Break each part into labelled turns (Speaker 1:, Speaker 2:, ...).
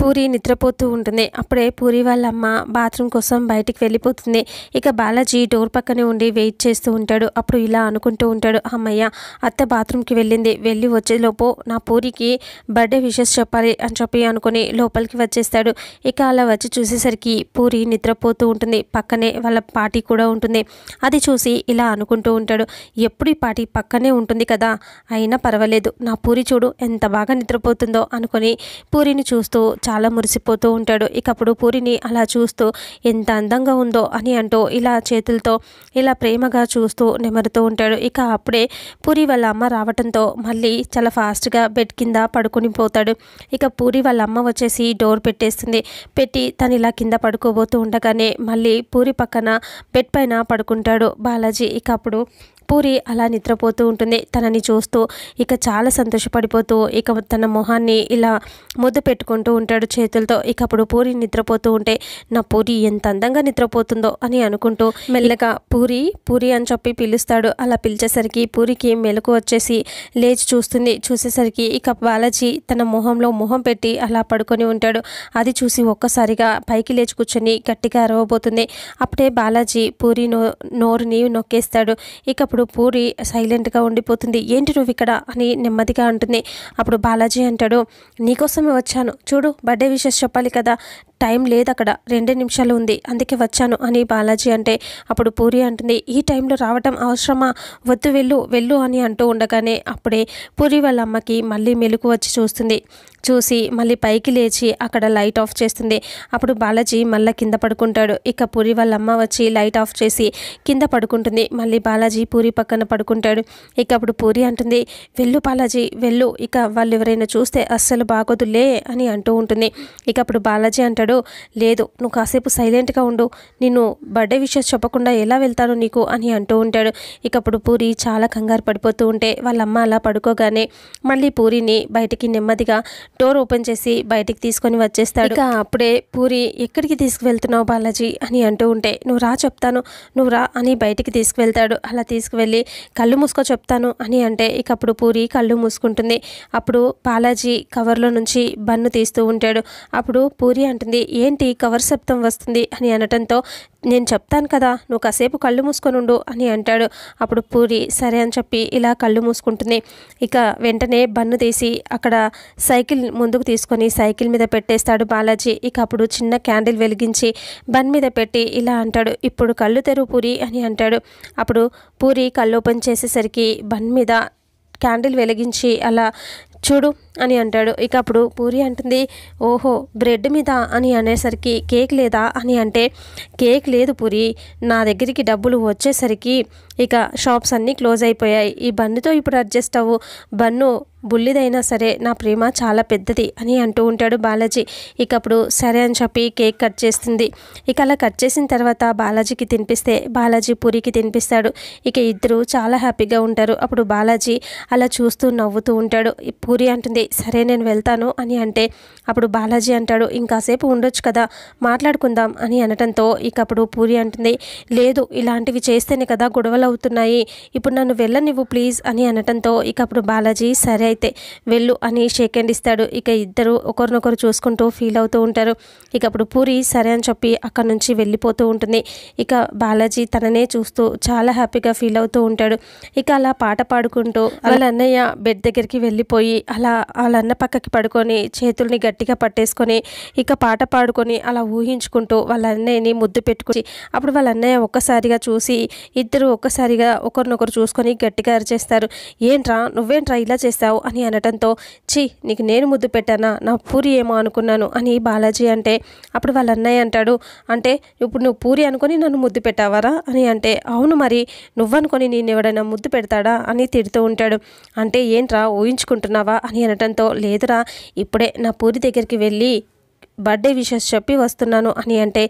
Speaker 1: పూరి నిద్రపోతూ ఉంటుంది అప్పుడే పూరి వాళ్ళ అమ్మ బాత్రూమ్ కోసం బయటికి వెళ్ళిపోతుంది ఇక బాలాజీ డోర్ పక్కనే ఉండి వెయిట్ చేస్తూ ఉంటాడు అప్పుడు ఇలా అనుకుంటూ ఉంటాడు అమ్మయ్య అత్త బాత్రూమ్కి వెళ్ళింది వెళ్ళి వచ్చేలోపు నా పూరికి బర్త్డే విషెస్ చెప్పాలి అని చెప్పి అనుకుని లోపలికి వచ్చేస్తాడు ఇక అలా వచ్చి చూసేసరికి పూరి నిద్రపోతూ ఉంటుంది పక్కనే వాళ్ళ పార్టీ కూడా ఉంటుంది అది చూసి ఇలా అనుకుంటూ ఉంటాడు ఎప్పుడు ఈ పార్టీ పక్కనే ఉంటుంది కదా అయినా పర్వాలేదు నా పూరి చూడు ఎంత బాగా నిద్రపోతుందో అనుకుని పూరిని చూస్తూ చాలా మురిసిపోతూ ఉంటాడు ఇక అప్పుడు పూరిని అలా చూస్తూ ఎంత అందంగా ఉందో అని అంటూ ఇలా చేతులతో ఇలా ప్రేమగా చూస్తూ నెమరుతూ ఉంటాడు ఇక అప్పుడే పూరి వాళ్ళ అమ్మ రావడంతో మళ్ళీ చాలా ఫాస్ట్గా బెడ్ కింద పడుకుని పోతాడు ఇక పూరి వాళ్ళ అమ్మ వచ్చేసి డోర్ పెట్టేస్తుంది పెట్టి తను ఇలా కింద పడుకోబోతూ ఉండగానే మళ్ళీ పూరి పక్కన బెడ్ పైన పడుకుంటాడు బాలాజీ ఇక అప్పుడు పూరి అలా నిద్రపోతూ ఉంటుంది తనని చూస్తూ ఇక చాలా సంతోషపడిపోతూ ఇక తన మొహాన్ని ఇలా ముద్దు పెట్టుకుంటూ ఉంటాడు చేతులతో ఇక అప్పుడు పూరి నిద్రపోతూ ఉంటే నా పూరి ఎంత అందంగా నిద్రపోతుందో అని అనుకుంటూ మెల్లగా పూరి పూరి అని చెప్పి పిలుస్తాడు అలా పిలిచేసరికి పూరికి మెలకు వచ్చేసి లేచి చూస్తుంది చూసేసరికి ఇక బాలాజీ తన మొహంలో మొహం పెట్టి అలా పడుకొని ఉంటాడు అది చూసి ఒక్కసారిగా పైకి లేచి కూర్చొని గట్టిగా అరవబోతుంది అప్పుడే బాలాజీ పూరి నో నోరుని నొక్కేస్తాడు ఇకప్పుడు అప్పుడు పూరి సైలెంట్గా ఉండిపోతుంది ఏంటి నువ్వు ఇక్కడ అని నెమ్మదిగా అంటుంది అప్పుడు బాలాజీ అంటాడు నీకోసమే వచ్చాను చూడు బర్త్డే విషెస్ చెప్పాలి కదా టైం లేదు అక్కడ రెండే నిమిషాలు ఉంది అందుకే వచ్చాను అని బాలాజీ అంటే అప్పుడు పూరి అంటుంది ఈ టైంలో రావటం అవసరమా వద్దు వెళ్ళు వెళ్ళు అని అంటూ ఉండగానే అప్పుడే పూరి వాళ్ళ అమ్మకి మళ్ళీ మెలకు వచ్చి చూస్తుంది చూసి మళ్ళీ పైకి లేచి అక్కడ లైట్ ఆఫ్ చేస్తుంది అప్పుడు బాలాజీ మళ్ళీ కింద పడుకుంటాడు ఇక పూరి వాళ్ళ అమ్మ వచ్చి లైట్ ఆఫ్ చేసి కింద పడుకుంటుంది మళ్ళీ బాలాజీ పూరి పూరి పక్కన పడుకుంటాడు ఇక అప్పుడు పూరి అంటుంది వెళ్ళు బాలాజీ వెళ్ళు ఇక వాళ్ళు ఎవరైనా చూస్తే అస్సలు బాగోదులే అని అంటూ ఉంటుంది ఇక అప్పుడు బాలాజీ అంటాడు లేదు నువ్వు కాసేపు సైలెంట్గా ఉండు నిన్ను బర్త్డే విషయం చెప్పకుండా ఎలా వెళ్తాను నీకు అని అంటూ ఉంటాడు ఇక అప్పుడు పూరి చాలా కంగారు పడిపోతూ ఉంటే వాళ్ళమ్మ అలా పడుకోగానే మళ్ళీ పూరిని బయటికి నెమ్మదిగా డోర్ ఓపెన్ చేసి బయటికి తీసుకొని వచ్చేస్తాడు ఇక అప్పుడే పూరి ఎక్కడికి తీసుకువెళ్తున్నావు బాలాజీ అని అంటూ ఉంటే నువ్వు రా చెప్తాను నువ్వు రా అని బయటికి తీసుకువెళ్తాడు అలా తీసుకు తీసుకు వెళ్ళి కళ్ళు మూసుకో చెప్తాను అని అంటే ఇక అప్పుడు పూరి కళ్ళు మూసుకుంటుంది అప్పుడు బాలాజీ కవర్లో నుంచి బన్ను తీస్తూ ఉంటాడు అప్పుడు పూరి అంటుంది ఏంటి కవర్ శబ్దం వస్తుంది అని అనటంతో నేను చెప్తాను కదా నువ్వు కాసేపు కళ్ళు మూసుకొని ఉండు అని అంటాడు అప్పుడు పూరి సరే అని చెప్పి ఇలా కళ్ళు మూసుకుంటుంది ఇక వెంటనే బన్ను తీసి అక్కడ సైకిల్ ముందుకు తీసుకొని సైకిల్ మీద పెట్టేస్తాడు బాలాజీ ఇక అప్పుడు చిన్న క్యాండిల్ వెలిగించి బన్ మీద పెట్టి ఇలా అంటాడు ఇప్పుడు కళ్ళు తెరువు పూరి అని అంటాడు అప్పుడు పూరి కళ్ళు ఓపెన్ చేసేసరికి బన్ మీద క్యాండిల్ వెలిగించి అలా చూడు అని అంటాడు ఇక అప్పుడు పూరి అంటుంది ఓహో బ్రెడ్ మీద అని అనేసరికి కేక్ లేదా అని అంటే కేక్ లేదు పూరి నా దగ్గరికి డబ్బులు వచ్చేసరికి ఇక షాప్స్ అన్నీ క్లోజ్ అయిపోయాయి ఈ బన్నుతో ఇప్పుడు అడ్జస్ట్ అవ్వు బన్ను బుల్లిదైనా సరే నా ప్రేమ చాలా పెద్దది అని అంటూ ఉంటాడు బాలాజీ ఇక అప్పుడు సరే అని చెప్పి కేక్ కట్ చేస్తుంది ఇక అలా కట్ చేసిన తర్వాత బాలాజీకి తినిపిస్తే బాలాజీ పూరికి తినిపిస్తాడు ఇక ఇద్దరు చాలా హ్యాపీగా ఉంటారు అప్పుడు బాలాజీ అలా చూస్తూ నవ్వుతూ ఉంటాడు పూరి అంటుంది అంటుంది సరే నేను వెళ్తాను అని అంటే అప్పుడు బాలాజీ అంటాడు ఇంకాసేపు ఉండొచ్చు కదా మాట్లాడుకుందాం అని అనటంతో ఇక అప్పుడు పూరి అంటుంది లేదు ఇలాంటివి చేస్తేనే కదా గొడవలు అవుతున్నాయి ఇప్పుడు నన్ను వెళ్ళనివ్వు ప్లీజ్ అని అనటంతో ఇక అప్పుడు బాలాజీ సరే అయితే వెళ్ళు అని షేక్ హ్యాండ్ ఇస్తాడు ఇక ఇద్దరు ఒకరినొకరు చూసుకుంటూ ఫీల్ అవుతూ ఉంటారు ఇక అప్పుడు పూరి సరే అని చెప్పి అక్కడ నుంచి వెళ్ళిపోతూ ఉంటుంది ఇక బాలాజీ తననే చూస్తూ చాలా హ్యాపీగా ఫీల్ అవుతూ ఉంటాడు ఇక అలా పాట పాడుకుంటూ వాళ్ళ అన్నయ్య బెడ్ దగ్గరికి వెళ్ళిపోయి అలా వాళ్ళన్న పక్కకి పడుకొని చేతుల్ని గట్టిగా పట్టేసుకొని ఇక పాట పాడుకొని అలా ఊహించుకుంటూ వాళ్ళ అన్నయ్యని ముద్దు పెట్టుకొని అప్పుడు వాళ్ళ అన్నయ్య ఒక్కసారిగా చూసి ఇద్దరు ఒక్కసారిగా ఒకరినొకరు చూసుకొని గట్టిగా అరిచేస్తారు ఏంట్రా నువ్వేంట్రా ఇలా చేస్తావు అని అనటంతో ఛీ నీకు నేను ముద్దు పెట్టానా నా పూరి ఏమో అనుకున్నాను అని బాలాజీ అంటే అప్పుడు వాళ్ళ అన్నయ్య అంటాడు అంటే ఇప్పుడు నువ్వు పూరి అనుకొని నన్ను ముద్దు పెట్టావారా అని అంటే అవును మరి నువ్వనుకొని నేను ఎవడైనా ముద్దు పెడతాడా అని తిడుతూ ఉంటాడు అంటే ఏంట్రా ఊహించుకుంటున్నావా అని అనటం ఉండటంతో లేదురా ఇప్పుడే నా పూరి దగ్గరికి వెళ్ళి బర్త్డే విషెస్ చెప్పి వస్తున్నాను అని అంటే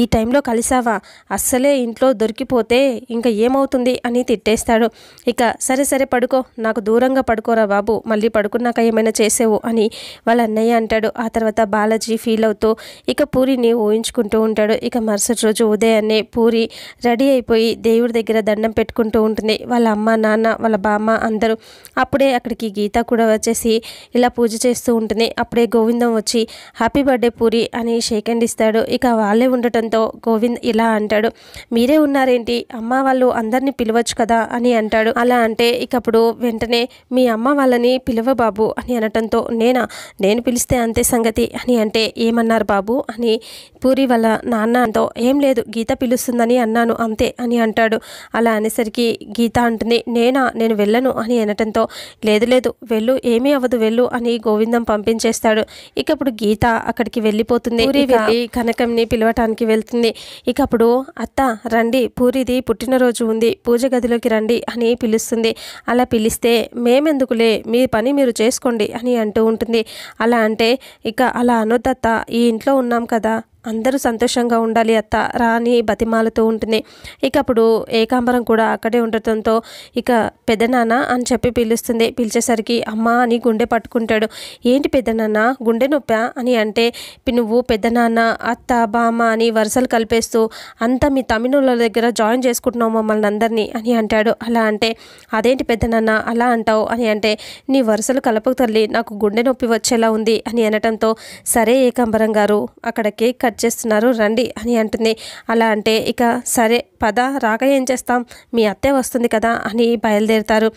Speaker 1: ఈ టైంలో కలిసావా అస్సలే ఇంట్లో దొరికిపోతే ఇంకా ఏమవుతుంది అని తిట్టేస్తాడు ఇక సరే సరే పడుకో నాకు దూరంగా పడుకోరా బాబు మళ్ళీ పడుకున్నాక ఏమైనా చేసేవు అని వాళ్ళ అన్నయ్య అంటాడు ఆ తర్వాత బాలాజీ ఫీల్ అవుతూ ఇక పూరిని ఊహించుకుంటూ ఉంటాడు ఇక మరుసటి రోజు ఉదయాన్నే పూరి రెడీ అయిపోయి దేవుడి దగ్గర దండం పెట్టుకుంటూ ఉంటుంది వాళ్ళ అమ్మ నాన్న వాళ్ళ బామ్మ అందరూ అప్పుడే అక్కడికి గీత కూడా వచ్చేసి ఇలా పూజ చేస్తూ ఉంటుంది అప్పుడే గోవిందం వచ్చి హ్యాపీ బర్త్డే పూరి అని షేక్ అండ్ ఇస్తాడు ఇక వాళ్ళే ఉండటంతో గోవింద్ ఇలా అంటాడు మీరే ఉన్నారేంటి అమ్మ వాళ్ళు అందరినీ పిలవచ్చు కదా అని అంటాడు అలా అంటే ఇక అప్పుడు వెంటనే మీ అమ్మ వాళ్ళని పిలవ బాబు అని అనటంతో నేనా నేను పిలిస్తే అంతే సంగతి అని అంటే ఏమన్నారు బాబు అని పూరి వాళ్ళ నాన్నతో ఏం లేదు గీత పిలుస్తుందని అన్నాను అంతే అని అంటాడు అలా అనేసరికి గీత అంటుంది నేనా నేను వెళ్ళను అని అనటంతో లేదు లేదు వెళ్ళు ఏమీ అవ్వదు వెళ్ళు అని గోవిందం పంపించేస్తాడు ఇకప్పుడు గీత అక్కడికి అక్కడికి వెళ్ళిపోతుంది పూరి వెళ్ళి కనకంని పిలవటానికి వెళ్తుంది ఇక అప్పుడు అత్త రండి పూరిది పుట్టినరోజు ఉంది పూజ గదిలోకి రండి అని పిలుస్తుంది అలా పిలిస్తే మేమెందుకులే మీ పని మీరు చేసుకోండి అని అంటూ ఉంటుంది అలా అంటే ఇక అలా అనుదత్త ఈ ఇంట్లో ఉన్నాం కదా అందరూ సంతోషంగా ఉండాలి అత్త రాణి బతిమాలతో ఉంటుంది ఇక అప్పుడు ఏకాంబరం కూడా అక్కడే ఉండటంతో ఇక పెద్దనాన్న అని చెప్పి పిలుస్తుంది పిలిచేసరికి అమ్మ అని గుండె పట్టుకుంటాడు ఏంటి పెద్దనాన్న గుండె నొప్పా అని అంటే నువ్వు పెద్దనాన్న అత్త బామ్మ అని వరుసలు కలిపేస్తూ అంతా మీ తమిళుల దగ్గర జాయిన్ చేసుకుంటున్నావు మమ్మల్ని అందరినీ అని అంటాడు అలా అంటే అదేంటి పెద్దనాన్న అలా అంటావు అని అంటే నీ వరుసలు కలపకు తల్లి నాకు గుండె నొప్పి వచ్చేలా ఉంది అని అనటంతో సరే ఏకాంబరం గారు అక్కడ కేక్ కట్ చేస్తున్నారు రండి అని అంటుంది అలా అంటే ఇక సరే పద రాక ఏం చేస్తాం మీ అత్తే వస్తుంది కదా అని బయలుదేరుతారు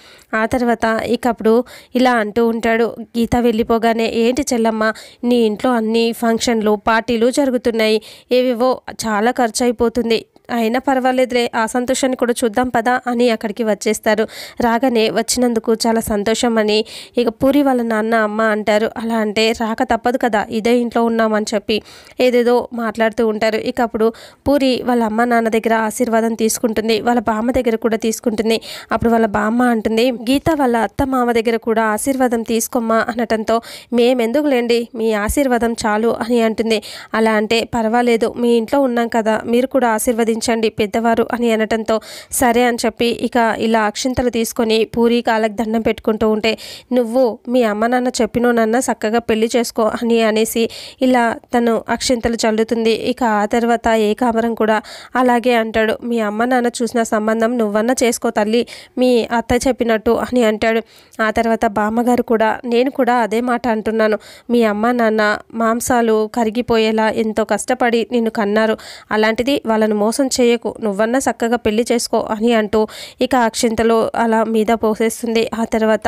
Speaker 1: ఆ తర్వాత ఇక అప్పుడు ఇలా అంటూ ఉంటాడు గీత వెళ్ళిపోగానే ఏంటి చెల్లమ్మ నీ ఇంట్లో అన్ని ఫంక్షన్లు పార్టీలు జరుగుతున్నాయి ఏవేవో చాలా ఖర్చు అయిపోతుంది అయినా పర్వాలేదులే ఆ సంతోషాన్ని కూడా చూద్దాం పదా అని అక్కడికి వచ్చేస్తారు రాగానే వచ్చినందుకు చాలా సంతోషం అని ఇక పూరి వాళ్ళ నాన్న అమ్మ అంటారు అలా అంటే రాక తప్పదు కదా ఇదే ఇంట్లో ఉన్నామని చెప్పి ఏదేదో మాట్లాడుతూ ఉంటారు ఇక అప్పుడు పూరి వాళ్ళ అమ్మ నాన్న దగ్గర ఆశీర్వాదం తీసుకుంటుంది వాళ్ళ బామ్మ దగ్గర కూడా తీసుకుంటుంది అప్పుడు వాళ్ళ బామ్మ అంటుంది గీత వాళ్ళ అత్త మామ దగ్గర కూడా ఆశీర్వాదం తీసుకోమ్మా అనటంతో మేమెందుకులేండి మీ ఆశీర్వాదం చాలు అని అంటుంది అలా అంటే పర్వాలేదు మీ ఇంట్లో ఉన్నాం కదా మీరు కూడా ఆశీర్వదించారు ఆస్వాదించండి పెద్దవారు అని అనటంతో సరే అని చెప్పి ఇక ఇలా అక్షింతలు తీసుకొని పూరి కాళ్ళకి దండం పెట్టుకుంటూ ఉంటే నువ్వు మీ అమ్మ నాన్న నన్న చక్కగా పెళ్లి చేసుకో అని అనేసి ఇలా తను అక్షింతలు చల్లుతుంది ఇక ఆ తర్వాత కామరం కూడా అలాగే అంటాడు మీ అమ్మ నాన్న చూసిన సంబంధం నువ్వన్నా చేసుకో తల్లి మీ అత్త చెప్పినట్టు అని అంటాడు ఆ తర్వాత బామ్మగారు కూడా నేను కూడా అదే మాట అంటున్నాను మీ అమ్మ నాన్న మాంసాలు కరిగిపోయేలా ఎంతో కష్టపడి నిన్ను కన్నారు అలాంటిది వాళ్ళను మోసం మోసం చేయకు నువ్వన్నా చక్కగా పెళ్లి చేసుకో అని అంటూ ఇక అక్షింతలు అలా మీద పోసేస్తుంది ఆ తర్వాత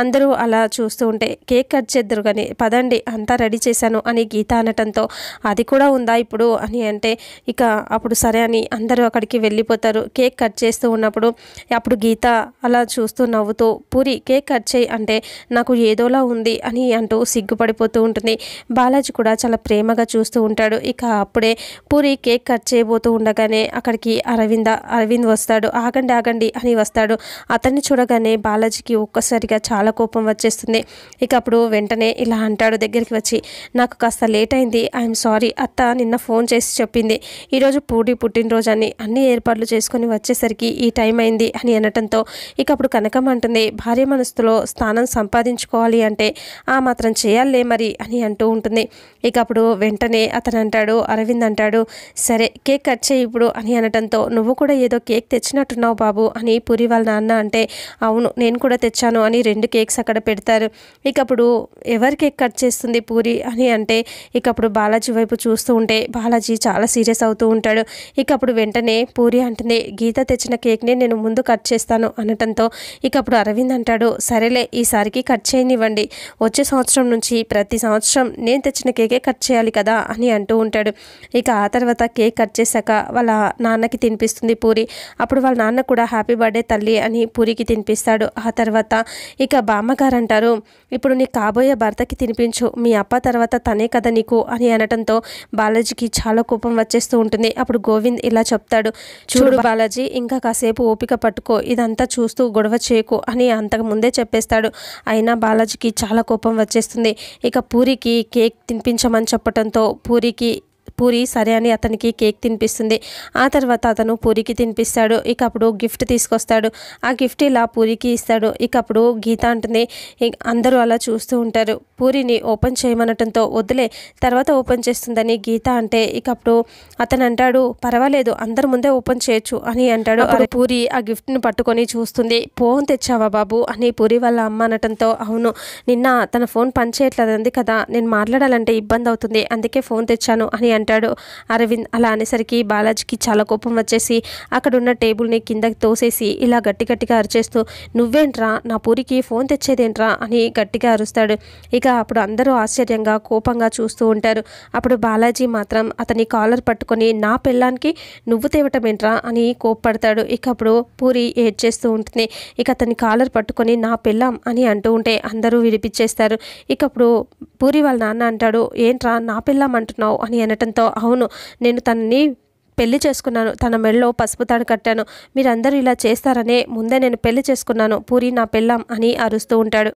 Speaker 1: అందరూ అలా చూస్తూ ఉంటే కేక్ కట్ చేద్దరు కానీ పదండి అంతా రెడీ చేశాను అని గీత అనటంతో అది కూడా ఉందా ఇప్పుడు అని అంటే ఇక అప్పుడు సరే అని అందరూ అక్కడికి వెళ్ళిపోతారు కేక్ కట్ చేస్తూ ఉన్నప్పుడు అప్పుడు గీత అలా చూస్తూ నవ్వుతూ పూరి కేక్ కట్ చేయి అంటే నాకు ఏదోలా ఉంది అని అంటూ సిగ్గుపడిపోతూ ఉంటుంది బాలాజీ కూడా చాలా ప్రేమగా చూస్తూ ఉంటాడు ఇక అప్పుడే పూరి కేక్ కట్ చేయబోతూ ఉండగానే చూడగానే అక్కడికి అరవింద అరవింద్ వస్తాడు ఆగండి ఆగండి అని వస్తాడు అతన్ని చూడగానే బాలాజీకి ఒక్కసారిగా చాలా కోపం వచ్చేస్తుంది ఇక అప్పుడు వెంటనే ఇలా అంటాడు దగ్గరికి వచ్చి నాకు కాస్త లేట్ అయింది ఐఎమ్ సారీ అత్త నిన్న ఫోన్ చేసి చెప్పింది ఈరోజు పూడి పుట్టినరోజు అని అన్ని ఏర్పాట్లు చేసుకొని వచ్చేసరికి ఈ టైం అయింది అని అనటంతో ఇక అప్పుడు కనకం అంటుంది భార్య మనసులో స్థానం సంపాదించుకోవాలి అంటే ఆ మాత్రం చేయాలే మరి అని అంటూ ఉంటుంది ఇక అప్పుడు వెంటనే అతను అంటాడు అరవింద్ అంటాడు సరే కేక్ కట్ చేయి ఇప్పుడు ఇప్పుడు అని అనటంతో నువ్వు కూడా ఏదో కేక్ తెచ్చినట్టున్నావు బాబు అని పూరి వాళ్ళ నాన్న అంటే అవును నేను కూడా తెచ్చాను అని రెండు కేక్స్ అక్కడ పెడతారు ఇక అప్పుడు ఎవరి కేక్ కట్ చేస్తుంది పూరి అని అంటే ఇక అప్పుడు బాలాజీ వైపు చూస్తూ ఉంటే బాలాజీ చాలా సీరియస్ అవుతూ ఉంటాడు ఇక అప్పుడు వెంటనే పూరి అంటుంది గీత తెచ్చిన కేక్ని నేను ముందు కట్ చేస్తాను అనటంతో ఇక అప్పుడు అరవింద్ అంటాడు సరేలే ఈసారికి కట్ చేయనివ్వండి వచ్చే సంవత్సరం నుంచి ప్రతి సంవత్సరం నేను తెచ్చిన కేకే కట్ చేయాలి కదా అని అంటూ ఉంటాడు ఇక ఆ తర్వాత కేక్ కట్ చేశాక వాళ్ళ వాళ్ళ నాన్నకి తినిపిస్తుంది పూరి అప్పుడు వాళ్ళ నాన్న కూడా హ్యాపీ బర్త్డే తల్లి అని పూరికి తినిపిస్తాడు ఆ తర్వాత ఇక బామ్మగారు అంటారు ఇప్పుడు నీ కాబోయే భర్తకి తినిపించు మీ అప్ప తర్వాత తనే కదా నీకు అని అనటంతో బాలాజీకి చాలా కోపం వచ్చేస్తూ ఉంటుంది అప్పుడు గోవింద్ ఇలా చెప్తాడు చూడు బాలాజీ ఇంకా కాసేపు ఓపిక పట్టుకో ఇదంతా చూస్తూ గొడవ చేయకు అని అంతకు ముందే చెప్పేస్తాడు అయినా బాలాజీకి చాలా కోపం వచ్చేస్తుంది ఇక పూరికి కేక్ తినిపించమని చెప్పడంతో పూరికి పూరి సరే అని అతనికి కేక్ తినిపిస్తుంది ఆ తర్వాత అతను పూరికి తినిపిస్తాడు ఇక అప్పుడు గిఫ్ట్ తీసుకొస్తాడు ఆ గిఫ్ట్ ఇలా పూరికి ఇస్తాడు ఇక అప్పుడు గీత అంటుంది అందరూ అలా చూస్తూ ఉంటారు పూరిని ఓపెన్ చేయమనటంతో వదిలే తర్వాత ఓపెన్ చేస్తుందని గీత అంటే ఇక అప్పుడు అతను అంటాడు పర్వాలేదు అందరి ముందే ఓపెన్ చేయొచ్చు అని అంటాడు అది పూరి ఆ గిఫ్ట్ని పట్టుకొని చూస్తుంది ఫోన్ తెచ్చావా బాబు అని పూరి వాళ్ళ అమ్మ అనటంతో అవును నిన్న తన ఫోన్ పనిచేయట్లేదు కదా నేను మాట్లాడాలంటే ఇబ్బంది అవుతుంది అందుకే ఫోన్ తెచ్చాను అని అంటాడు అరవింద్ అలా అనేసరికి బాలాజీకి చాలా కోపం వచ్చేసి అక్కడ ఉన్న టేబుల్ని కిందకి తోసేసి ఇలా గట్టి గట్టిగా అరిచేస్తూ నువ్వేంట్రా నా పూరికి ఫోన్ తెచ్చేదేంట్రా అని గట్టిగా అరుస్తాడు ఇక అప్పుడు అందరూ ఆశ్చర్యంగా కోపంగా చూస్తూ ఉంటారు అప్పుడు బాలాజీ మాత్రం అతని కాలర్ పట్టుకొని నా పెళ్ళానికి నువ్వు తేవటమేంట్రా అని కోప్పడతాడు ఇక అప్పుడు పూరి ఏడ్చేస్తూ ఉంటుంది ఇక అతని కాలర్ పట్టుకొని నా పెళ్ళాం అని అంటూ ఉంటే అందరూ విడిపించేస్తారు ఇక అప్పుడు పూరి వాళ్ళ నాన్న అంటాడు ఏంట్రా నా పిల్లం అంటున్నావు అని అనటం చెప్పడంతో అవును నేను తనని పెళ్లి చేసుకున్నాను తన మెళ్ళో పసుపు తాడు కట్టాను మీరందరూ ఇలా చేస్తారనే ముందే నేను పెళ్లి చేసుకున్నాను పూరి నా పెళ్ళాం అని అరుస్తూ ఉంటాడు